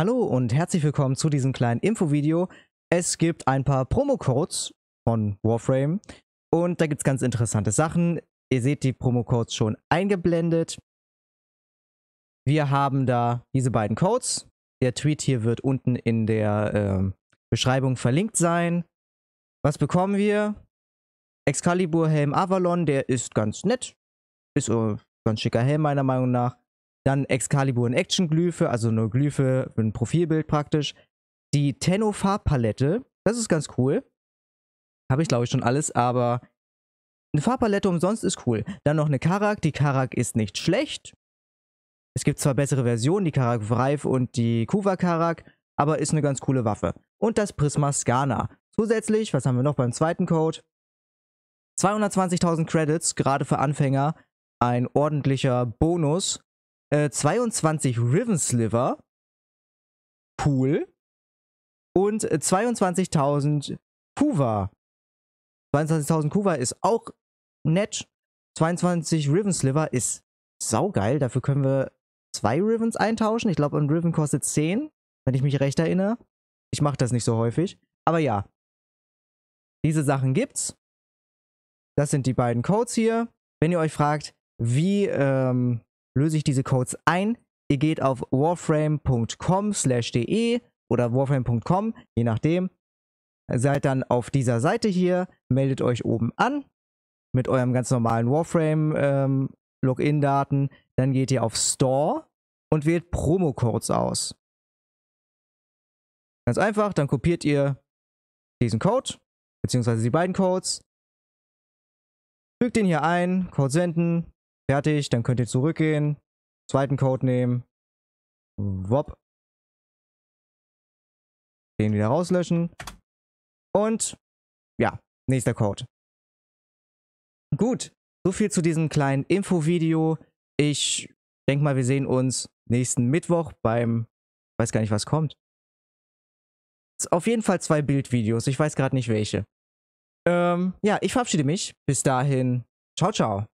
Hallo und herzlich willkommen zu diesem kleinen Infovideo. Es gibt ein paar Promo-Codes von Warframe und da gibt es ganz interessante Sachen. Ihr seht die Promo-Codes schon eingeblendet. Wir haben da diese beiden Codes. Der Tweet hier wird unten in der äh, Beschreibung verlinkt sein. Was bekommen wir? Excalibur Helm Avalon, der ist ganz nett. Ist ein äh, ganz schicker Helm meiner Meinung nach. Dann Excalibur in Action Glyphe, also eine Glyphe für ein Profilbild praktisch. Die Tenno Farbpalette, das ist ganz cool. Habe ich glaube ich schon alles, aber eine Farbpalette umsonst ist cool. Dann noch eine Karak, die Karak ist nicht schlecht. Es gibt zwar bessere Versionen, die Karak Vreif und die Kuva Karak, aber ist eine ganz coole Waffe. Und das Prisma Scana. Zusätzlich, was haben wir noch beim zweiten Code? 220.000 Credits, gerade für Anfänger, ein ordentlicher Bonus. 22 äh, Riven Sliver Pool und 22.000 äh, Kuva. 22.000 Kuva ist auch nett. 22 Riven Sliver ist saugeil. Dafür können wir zwei Rivens eintauschen. Ich glaube, ein Riven kostet 10, wenn ich mich recht erinnere. Ich mache das nicht so häufig. Aber ja, diese Sachen gibt's. Das sind die beiden Codes hier. Wenn ihr euch fragt, wie ähm, löse ich diese Codes ein. Ihr geht auf warframe.com/de oder warframe.com, je nachdem. Seid dann auf dieser Seite hier, meldet euch oben an mit eurem ganz normalen Warframe ähm, Login-Daten. Dann geht ihr auf Store und wählt Promo-Codes aus. Ganz einfach, dann kopiert ihr diesen Code, beziehungsweise die beiden Codes, fügt den hier ein, Code senden, Fertig, dann könnt ihr zurückgehen, zweiten Code nehmen, wop, den wieder rauslöschen und ja, nächster Code. Gut, so viel zu diesem kleinen Infovideo. Ich denke mal, wir sehen uns nächsten Mittwoch beim, weiß gar nicht, was kommt. Auf jeden Fall zwei Bildvideos, ich weiß gerade nicht welche. Ähm, ja, ich verabschiede mich. Bis dahin, ciao, ciao.